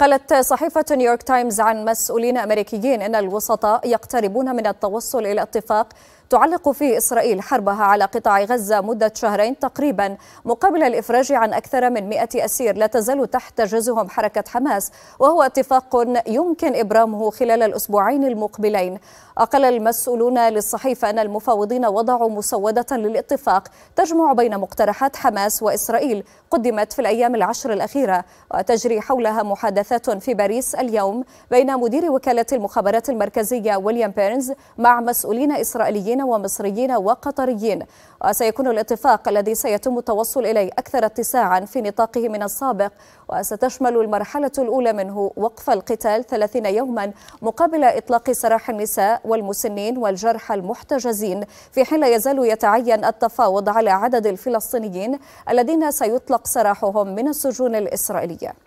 قالت صحيفة نيويورك تايمز عن مسؤولين أمريكيين أن الوسطاء يقتربون من التوصل إلى اتفاق تعلق في إسرائيل حربها على قطاع غزة مدة شهرين تقريبا مقابل الإفراج عن أكثر من 100 أسير لا تزال تحت جزهم حركة حماس وهو اتفاق يمكن إبرامه خلال الأسبوعين المقبلين أقل المسؤولون للصحيفة أن المفاوضين وضعوا مسودة للاتفاق تجمع بين مقترحات حماس وإسرائيل قدمت في الأيام العشر الأخيرة وتجري حولها محادثات في باريس اليوم بين مدير وكالة المخابرات المركزية ويليام بيرنز مع مسؤولين إسرائيليين سوريين ومصريين وقطريين وسيكون الاتفاق الذي سيتم التوصل إليه أكثر اتساعا في نطاقه من السابق وستشمل المرحلة الأولى منه وقف القتال 30 يوما مقابل إطلاق سراح النساء والمسنين والجرحى المحتجزين في حين لا يزال يتعين التفاوض على عدد الفلسطينيين الذين سيطلق سراحهم من السجون الإسرائيلية